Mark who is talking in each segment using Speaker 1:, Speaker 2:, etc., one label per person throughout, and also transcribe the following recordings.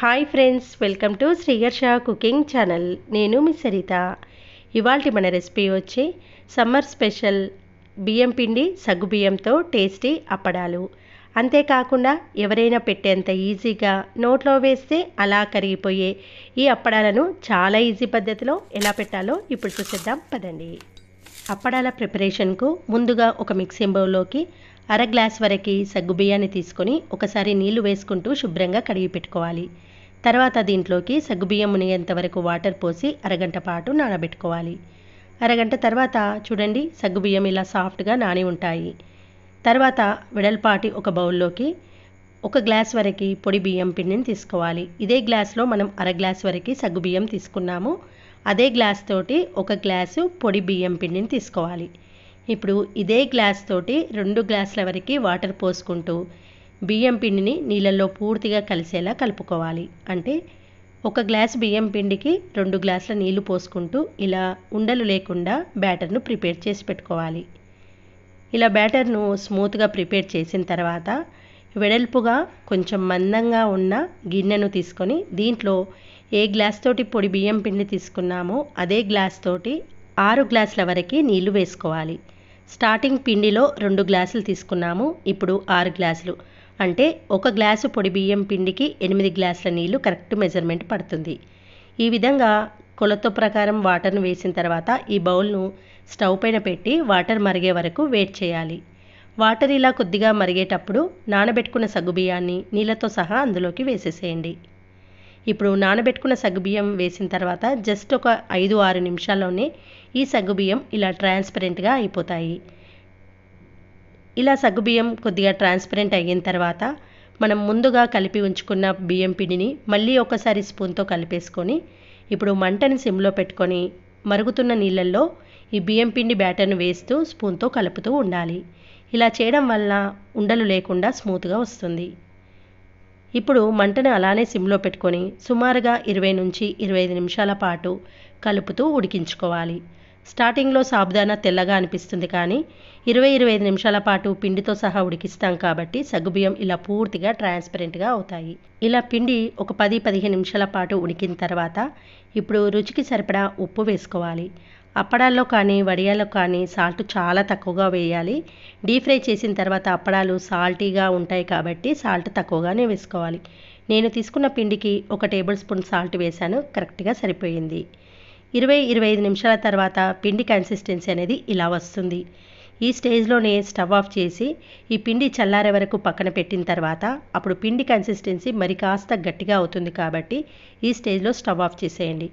Speaker 1: hi friends welcome to Sriharsha cooking channel నేను మీ సరిత ఇవాళ మన రెసిపీ వచ్చి సమ్మర్ స్పెషల్ బియ్యం పిండి సగ్గు బియ్యంతో టేస్టీ అప్పడాలు అంతేకాకుండా ఎవరైనా పెట్టేంత ఈజీగా నోట్లో వేస్తే అలా కరిగిపోయే ఈ అప్పడాలను చాలా ఈజీ పద్ధతిలో ఎలా పెట్టాలో ఇప్పుడు చూసేద్దాం పదండి అప్పడాల ప్రిపరేషన్కు ముందుగా ఒక మిక్సింగ్ బౌల్లోకి అర గ్లాస్ వరకు బియ్యాన్ని తీసుకొని ఒకసారి నీళ్లు వేసుకుంటూ శుభ్రంగా కడిగి పెట్టుకోవాలి తర్వాత దీంట్లోకి బియ్యం మునిగేంత వరకు వాటర్ పోసి అరగంట పాటు నానబెట్టుకోవాలి అరగంట తర్వాత చూడండి సగ్గుబియ్యం ఇలా సాఫ్ట్గా నాని ఉంటాయి తర్వాత వెడల్పాటి ఒక బౌల్లోకి ఒక గ్లాస్ వరకు పొడి బియ్యం పిండిని తీసుకోవాలి ఇదే గ్లాస్లో మనం అర గ్లాస్ వరకు సగ్గుబియ్యం తీసుకున్నాము అదే గ్లాస్ తోటి ఒక గ్లాసు పొడి బియ్యం పిండిని తీసుకోవాలి ఇప్పుడు ఇదే గ్లాస్ తోటి రెండు గ్లాసుల వరకు వాటర్ పోసుకుంటూ బియ్యం పిండిని నీళ్ళల్లో పూర్తిగా కలిసేలా కలుపుకోవాలి అంటే ఒక గ్లాస్ బియ్యం పిండికి రెండు గ్లాసుల నీళ్లు పోసుకుంటూ ఇలా ఉండలు లేకుండా బ్యాటర్ను ప్రిపేర్ చేసి పెట్టుకోవాలి ఇలా బ్యాటర్ను స్మూత్గా ప్రిపేర్ చేసిన తర్వాత వెడల్పుగా కొంచెం మందంగా ఉన్న గిన్నెను తీసుకొని దీంట్లో ఏ గ్లాస్ తోటి పొడి బియ్యం పిండి తీసుకున్నామో అదే గ్లాస్ తోటి ఆరు గ్లాసుల వరకు నీళ్లు వేసుకోవాలి స్టార్టింగ్ పిండిలో రెండు గ్లాసులు తీసుకున్నాము ఇప్పుడు ఆరు గ్లాసులు అంటే ఒక గ్లాసు పొడి బియ్యం పిండికి ఎనిమిది గ్లాసుల నీళ్లు కరెక్ట్ మెజర్మెంట్ పడుతుంది ఈ విధంగా కొలత ప్రకారం వాటర్ను వేసిన తర్వాత ఈ బౌల్ను స్టవ్ పైన పెట్టి వాటర్ మరిగే వరకు వెయిట్ చేయాలి వాటర్ ఇలా కొద్దిగా మరిగేటప్పుడు నానబెట్టుకున్న సగ్గుబియ్యాన్ని నీళ్ళతో సహా అందులోకి వేసేసేయండి ఇప్పుడు నానబెట్టుకున్న సగ్గుబియ్యం వేసిన తర్వాత జస్ట్ ఒక ఐదు ఆరు నిమిషాల్లోనే ఈ సగ్గుబియ్యం ఇలా ట్రాన్స్పరెంట్గా అయిపోతాయి ఇలా సగ్గుబియ్యం కొద్దిగా ట్రాన్స్పరెంట్ అయిన తర్వాత మనం ముందుగా కలిపి ఉంచుకున్న బియ్యం పిండిని మళ్ళీ ఒకసారి స్పూన్తో కలిపేసుకొని ఇప్పుడు మంటని సిమ్లో పెట్టుకొని మరుగుతున్న నీళ్ళల్లో ఈ బియ్యం పిండి బ్యాటర్ను వేస్తూ స్పూన్తో కలుపుతూ ఉండాలి ఇలా చేయడం వల్ల ఉండలు లేకుండా స్మూత్గా వస్తుంది ఇప్పుడు మంటను అలానే సిమ్లో పెట్టుకొని సుమారుగా ఇరవై నుంచి ఇరవై ఐదు నిమిషాల పాటు కలుపుతూ ఉడికించుకోవాలి స్టార్టింగ్లో సాబుదానా తెల్లగా అనిపిస్తుంది కానీ ఇరవై ఇరవై ఐదు నిమిషాల పాటు పిండితో సహా ఉడికిస్తాం కాబట్టి సగ్గుబియ్యం ఇలా పూర్తిగా ట్రాన్స్పరెంట్గా అవుతాయి ఇలా పిండి ఒక పది పదిహేను నిమిషాల పాటు ఉడికిన తర్వాత ఇప్పుడు రుచికి సరిపడా ఉప్పు వేసుకోవాలి అప్పడాల్లో కానీ వడియాల్లో కానీ సాల్ట్ చాలా తక్కువగా వేయాలి డీప్ ఫ్రై చేసిన తర్వాత అప్పడాలు సాల్టీగా ఉంటాయి కాబట్టి సాల్ట్ తక్కువగానే వేసుకోవాలి నేను తీసుకున్న పిండికి ఒక టేబుల్ స్పూన్ సాల్ట్ వేశాను కరెక్ట్గా సరిపోయింది ఇరవై ఇరవై ఐదు నిమిషాల తర్వాత పిండి కన్సిస్టెన్సీ అనేది ఇలా వస్తుంది ఈ స్టేజ్లోనే స్టవ్ ఆఫ్ చేసి ఈ పిండి చల్లారే వరకు పక్కన పెట్టిన తర్వాత అప్పుడు పిండి కన్సిస్టెన్సీ మరి కాస్త గట్టిగా అవుతుంది కాబట్టి ఈ స్టేజ్లో స్టవ్ ఆఫ్ చేసేయండి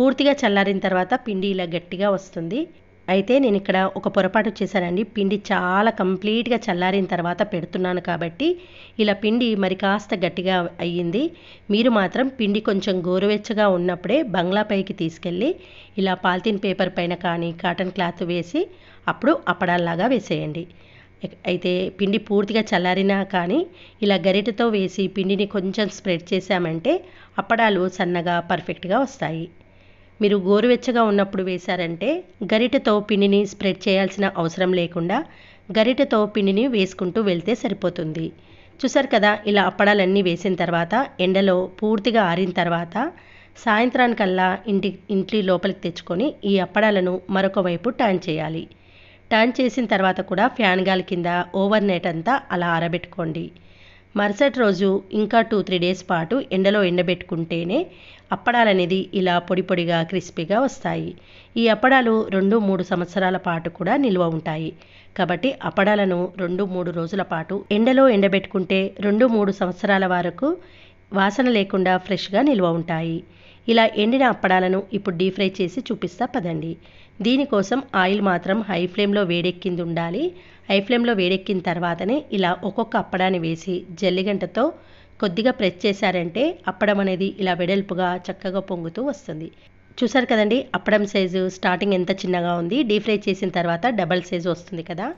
Speaker 1: పూర్తిగా చల్లారిన తర్వాత పిండి ఇలా గట్టిగా వస్తుంది అయితే నేను ఇక్కడ ఒక పొరపాటు చేశానండి పిండి చాలా కంప్లీట్గా చల్లారిన తర్వాత పెడుతున్నాను కాబట్టి ఇలా పిండి మరి కాస్త గట్టిగా అయ్యింది మీరు మాత్రం పిండి కొంచెం గోరువెచ్చగా ఉన్నప్పుడే బంగ్లా పైకి తీసుకెళ్ళి ఇలా పాలిథిన్ పేపర్ పైన కానీ కాటన్ క్లాత్ వేసి అప్పుడు అప్పడాల్లాగా వేసేయండి అయితే పిండి పూర్తిగా చల్లారినా కానీ ఇలా గరిటతో వేసి పిండిని కొంచెం స్ప్రెడ్ చేశామంటే అప్పడాలు సన్నగా పర్ఫెక్ట్గా వస్తాయి మీరు గోరువెచ్చగా ఉన్నప్పుడు వేశారంటే గరిటెతో పిండిని స్ప్రెడ్ చేయాల్సిన అవసరం లేకుండా గరిటెతో పిండిని వేసుకుంటూ వెళ్తే సరిపోతుంది చూసారు కదా ఇలా అప్పడాలన్నీ వేసిన తర్వాత ఎండలో పూర్తిగా ఆరిన తర్వాత సాయంత్రానికల్లా ఇంటి ఇంట్లి లోపలికి తెచ్చుకొని ఈ అప్పడాలను మరొక వైపు టర్న్ చేయాలి టర్న్ చేసిన తర్వాత కూడా ఫ్యాన్ గాలి కింద ఓవర్ నైట్ అంతా అలా ఆరబెట్టుకోండి మరుసటి రోజు ఇంకా టూ త్రీ డేస్ పాటు ఎండలో ఎండబెట్టుకుంటేనే అప్పడాలు అనేది ఇలా పొడి పొడిగా క్రిస్పీగా వస్తాయి ఈ అప్పడాలు రెండు మూడు సంవత్సరాల పాటు కూడా నిల్వ ఉంటాయి కాబట్టి అప్పడాలను రెండు మూడు రోజుల పాటు ఎండలో ఎండబెట్టుకుంటే రెండు మూడు సంవత్సరాల వరకు వాసన లేకుండా ఫ్రెష్గా నిల్వ ఉంటాయి ఇలా ఎండిన అప్పడాలను ఇప్పుడు డీప్ ఫ్రై చేసి చూపిస్తా పదండి దీనికోసం ఆయిల్ మాత్రం హై ఫ్లేమ్లో వేడెక్కింది ఉండాలి హై ఫ్లేమ్లో వేడెక్కిన తర్వాతనే ఇలా ఒక్కొక్క అప్పడాన్ని వేసి జల్లిగంటతో కొద్దిగా ప్రెస్ చేశారంటే అప్పడం అనేది ఇలా వెడల్పుగా చక్కగా పొంగుతూ వస్తుంది చూసారు కదండి అప్పడం సైజు స్టార్టింగ్ ఎంత చిన్నగా ఉంది డీప్ ఫ్రై చేసిన తర్వాత డబల్ సైజు వస్తుంది కదా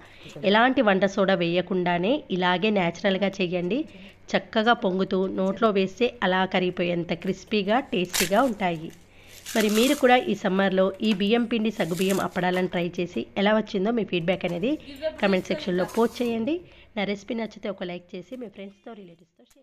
Speaker 1: ఎలాంటి వంట సోడా వేయకుండానే ఇలాగే న్యాచురల్గా చేయండి చక్కగా పొంగుతూ నోట్లో వేస్తే అలా కరిగిపోయేంత క్రిస్పీగా టేస్టీగా ఉంటాయి మరి మీరు కూడా ఈ సమ్మర్లో ఈ బియ్యం పిండి సగ్గుబియ్యం అప్పడాలని ట్రై చేసి ఎలా వచ్చిందో మీ ఫీడ్బ్యాక్ అనేది కమెంట్ సెక్షన్లో పోస్ట్ చేయండి నా రెసిపీ నచ్చితే ఒక లైక్ చేసి మీ ఫ్రెండ్స్తో రిలేటివ్స్తో షేర్